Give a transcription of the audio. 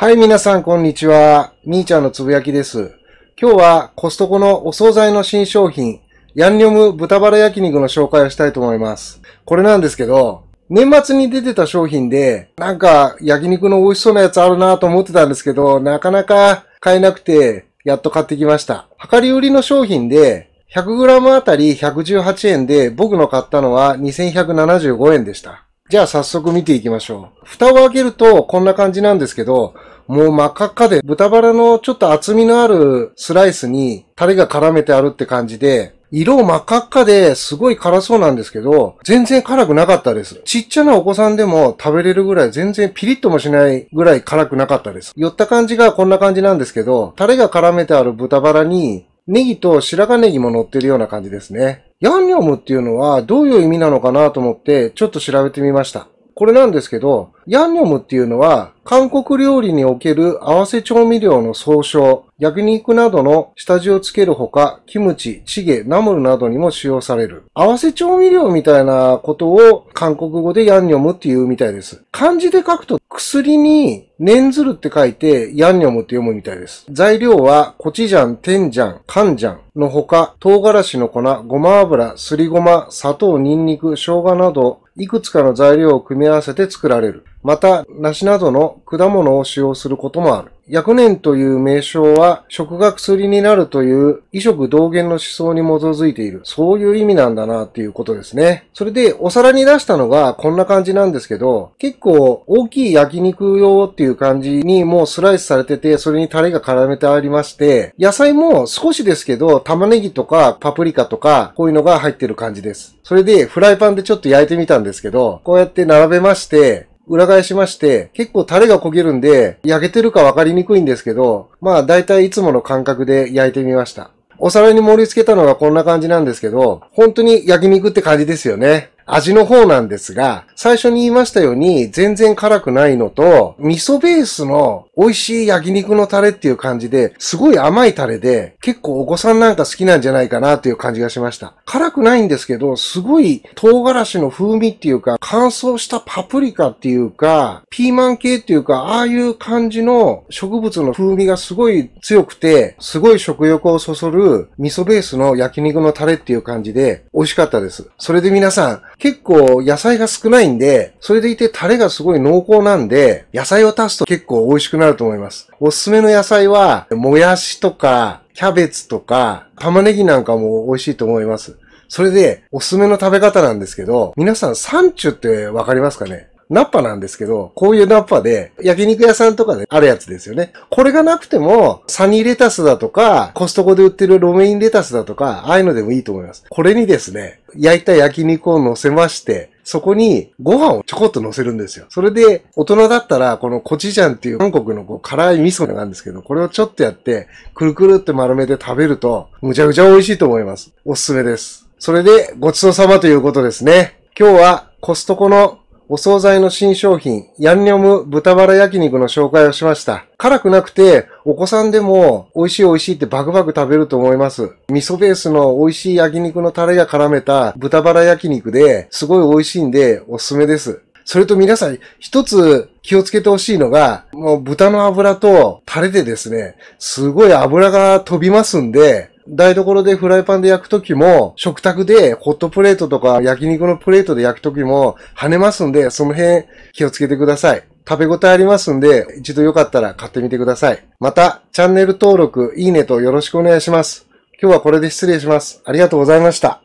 はい、皆さん、こんにちは。みーちゃんのつぶやきです。今日はコストコのお惣菜の新商品、ヤンニョム豚バラ焼肉の紹介をしたいと思います。これなんですけど、年末に出てた商品で、なんか焼肉の美味しそうなやつあるなと思ってたんですけど、なかなか買えなくて、やっと買ってきました。量り売りの商品で、100g あたり118円で、僕の買ったのは2175円でした。じゃあ早速見ていきましょう。蓋を開けるとこんな感じなんですけど、もう真っ赤っかで豚バラのちょっと厚みのあるスライスにタレが絡めてあるって感じで、色真っ赤っかですごい辛そうなんですけど、全然辛くなかったです。ちっちゃなお子さんでも食べれるぐらい全然ピリッともしないぐらい辛くなかったです。寄った感じがこんな感じなんですけど、タレが絡めてある豚バラにネギと白髪ネギも乗ってるような感じですね。ヤンニョムっていうのはどういう意味なのかなと思ってちょっと調べてみました。これなんですけど、ヤンニョムっていうのは、韓国料理における合わせ調味料の総称、焼肉などの下地をつけるほか、キムチ、チゲ、ナムルなどにも使用される。合わせ調味料みたいなことを韓国語でヤンニョムっていうみたいです。漢字で書くと薬に念ずるって書いてヤンニョムって読むみたいです。材料はコチジャン、テンジャン、カンジャンのほか、唐辛子の粉、ごま油、すりごま、砂糖、ニンニク、生姜など、いくつかの材料を組み合わせて作られる。また、梨などの果物を使用することもある。薬年という名称は、食が薬になるという、異色同源の思想に基づいている。そういう意味なんだなっていうことですね。それで、お皿に出したのがこんな感じなんですけど、結構大きい焼肉用っていう感じにもうスライスされてて、それにタレが絡めてありまして、野菜も少しですけど、玉ねぎとかパプリカとか、こういうのが入ってる感じです。それで、フライパンでちょっと焼いてみたんですけど、こうやって並べまして、裏返しまして、結構タレが焦げるんで、焼けてるかわかりにくいんですけど、まあ大体いつもの感覚で焼いてみました。お皿に盛り付けたのがこんな感じなんですけど、本当に焼肉って感じですよね。味の方なんですが、最初に言いましたように全然辛くないのと、味噌ベースの美味しい焼肉のタレっていう感じで、すごい甘いタレで、結構お子さんなんか好きなんじゃないかなという感じがしました。辛くないんですけど、すごい唐辛子の風味っていうか、乾燥したパプリカっていうか、ピーマン系っていうか、ああいう感じの植物の風味がすごい強くて、すごい食欲をそそる味噌ベースの焼肉のタレっていう感じで美味しかったです。それで皆さん、結構野菜が少ないんで、それでいてタレがすごい濃厚なんで、野菜を足すと結構美味しくなると思います。おすすめの野菜は、もやしとか、キャベツとか、玉ねぎなんかも美味しいと思います。それで、おすすめの食べ方なんですけど、皆さん、サンチュってわかりますかねナッパなんですけど、こういうナッパで、焼肉屋さんとかであるやつですよね。これがなくても、サニーレタスだとか、コストコで売ってるロメインレタスだとか、ああいうのでもいいと思います。これにですね、焼いた焼肉を乗せまして、そこにご飯をちょこっと乗せるんですよ。それで、大人だったら、このコチジャンっていう韓国のこう辛い味噌なんですけど、これをちょっとやって、くるくるって丸めて食べると、むちゃくちゃ美味しいと思います。おすすめです。それで、ごちそうさまということですね。今日はコストコのお惣菜の新商品、ヤンニョム豚バラ焼肉の紹介をしました。辛くなくて、お子さんでも美味しい美味しいってバクバク食べると思います。味噌ベースの美味しい焼肉のタレが絡めた豚バラ焼肉で、すごい美味しいんでおすすめです。それと皆さん、一つ気をつけてほしいのが、もう豚の油とタレでですね、すごい油が飛びますんで、台所でフライパンで焼くときも、食卓でホットプレートとか焼肉のプレートで焼くときも跳ねますんで、その辺気をつけてください。食べ応えありますんで、一度よかったら買ってみてください。また、チャンネル登録、いいねとよろしくお願いします。今日はこれで失礼します。ありがとうございました。